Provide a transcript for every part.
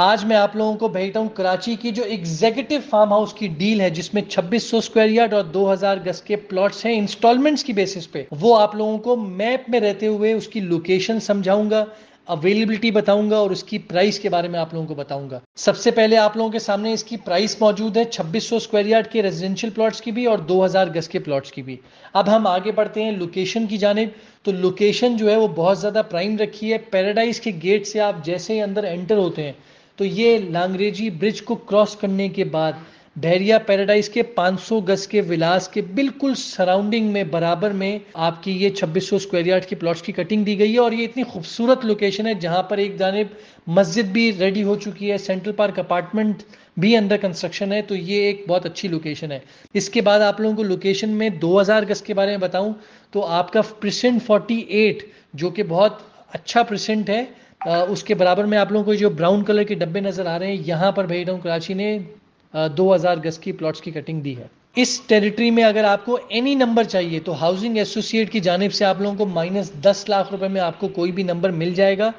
आज मैं आप लोगों को भेजता हूँ कराची की जो एग्जीक्यूटिव फार्म हाउस की डील है जिसमें 2600 स्क्वायर यार्ड और 2000 गज के प्लॉट्स हैं इंस्टॉलमेंट्स की बेसिस पे वो आप लोगों को मैप में रहते हुए उसकी लोकेशन समझाऊंगा अवेलेबिलिटी बताऊंगा और उसकी प्राइस के बारे में आप लोगों को बताऊंगा सबसे पहले आप लोगों के सामने इसकी प्राइस मौजूद है 2600 स्क्वायर यार्ड के रेजिडेंशियल प्लॉट्स की भी और 2000 गज के प्लॉट्स की भी अब हम आगे बढ़ते हैं लोकेशन की जानेब तो लोकेशन जो है वो बहुत ज़्यादा प्राइम रखी है पैराडाइज के गेट से आप जैसे ही अंदर एंटर होते हैं तो ये लांगरेजी ब्रिज को क्रॉस करने के बाद बहरिया पैराडाइज के 500 गज के विलास के बिल्कुल सराउंडिंग में बराबर में आपकी ये 2600 स्क्वायर यार्ड की प्लॉट्स की कटिंग दी गई है और ये इतनी खूबसूरत लोकेशन है जहां पर एक जानब मस्जिद भी रेडी हो चुकी है सेंट्रल पार्क अपार्टमेंट भी अंडर कंस्ट्रक्शन है तो ये एक बहुत अच्छी लोकेशन है इसके बाद आप लोगों को लोकेशन में 2000 गज के बारे में बताऊं तो आपका परसेंट 48 जो कि बहुत अच्छा परसेंट है उसके बराबर में आप लोगों को जो ब्राउन कलर के डब्बे नज़र आ रहे हैं यहां पर भेज रहा हूं कराची ने दो हज़ार गज की प्लॉट्स की कटिंग दी है इस टेरिटरी में अगर आपको एनी नंबर चाहिए तो हाउसिंग एसोसिएट की जानब से आप लोगों को माइनस दस लाख रुपए में आपको कोई भी नंबर मिल जाएगा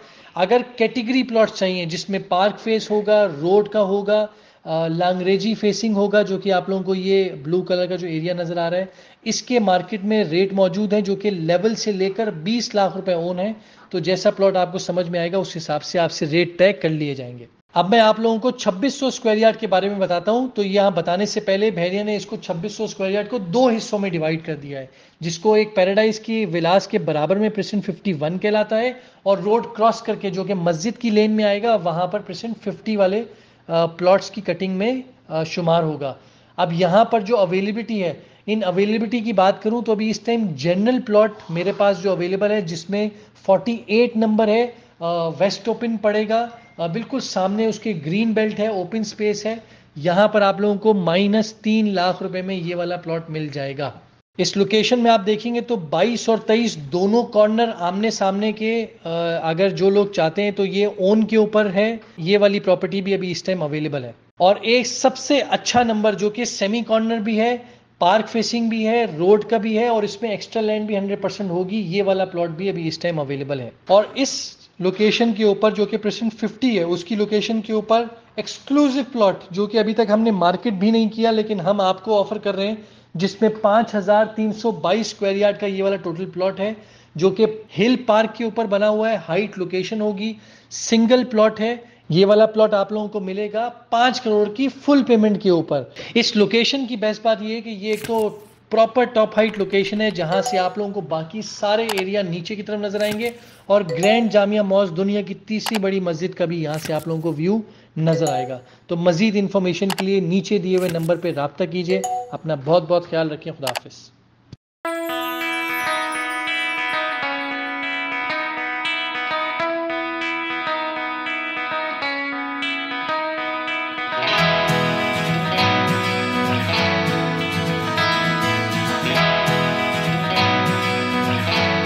अगर कैटेगरी प्लॉट चाहिए जिसमें पार्क फेस होगा रोड का होगा लांगरेजी फेसिंग होगा जो कि आप लोगों को ये ब्लू कलर का जो एरिया नज़र आ रहा है इसके मार्केट में रेट मौजूद है जो कि लेवल से लेकर 20 लाख रुपए ओन है तो जैसा प्लॉट आपको समझ में आएगा उस हिसाब से आपसे रेट तय कर लिए जाएंगे अब मैं आप लोगों को 2600 स्क्वायर यार्ड के बारे में बताता हूं तो यहाँ बताने से पहले भैरिया ने इसको 2600 स्क्वायर यार्ड को दो हिस्सों में डिवाइड कर दिया है जिसको एक पैराडाइज की विलास के बराबर में प्रेसेंट 51 कहलाता है और रोड क्रॉस करके जो कि मस्जिद की लेन में आएगा वहां पर प्रेसेंट 50 वाले प्लॉट्स की कटिंग में शुमार होगा अब यहाँ पर जो अवेलेबिलिटी है इन अवेलेबिलिटी की बात करूँ तो अभी इस टाइम जनरल प्लॉट मेरे पास जो अवेलेबल है जिसमें 48 नंबर है वेस्ट ओपन पड़ेगा बिल्कुल सामने उसके ग्रीन बेल्ट है ओपन स्पेस है यहाँ पर आप लोगों को माइनस तीन लाख रुपए में ये वाला प्लॉट मिल जाएगा इस लोकेशन में आप देखेंगे तो 22 और 23 दोनों कॉर्नर आमने सामने के अगर जो लोग चाहते हैं तो ये ओन के ऊपर है ये वाली प्रॉपर्टी भी अभी इस टाइम अवेलेबल है और एक सबसे अच्छा नंबर जो कि सेमी कॉर्नर भी है पार्क फेसिंग भी है रोड का भी है और इसमें एक्स्ट्रा लैंड भी 100 परसेंट होगी ये वाला प्लॉट भी अभी इस टाइम अवेलेबल है और इस लोकेशन के ऊपर जो कि प्रेसेंट 50 है उसकी लोकेशन के ऊपर एक्सक्लूसिव प्लॉट जो कि अभी तक हमने मार्केट भी नहीं किया लेकिन हम आपको ऑफर कर रहे हैं जिसमें 5,322 स्क्वायर यार्ड का ये वाला टोटल प्लॉट है जो कि हिल पार्क के ऊपर बना हुआ है हाइट लोकेशन होगी सिंगल प्लॉट है ये वाला प्लॉट आप लोगों को मिलेगा पांच करोड़ की फुल पेमेंट के ऊपर इस लोकेशन की बेस्ट बात ये है कि ये एक तो प्रॉपर टॉप हाइट लोकेशन है जहां से आप लोगों को बाकी सारे एरिया नीचे की तरफ नजर आएंगे और ग्रैंड जामिया मॉस दुनिया की तीसरी बड़ी मस्जिद का भी यहां से आप लोगों को व्यू नजर आएगा तो मजीद इंफॉर्मेशन के लिए नीचे दिए हुए नंबर पर रबता कीजिए अपना बहुत बहुत ख्याल रखें खुदाफिज़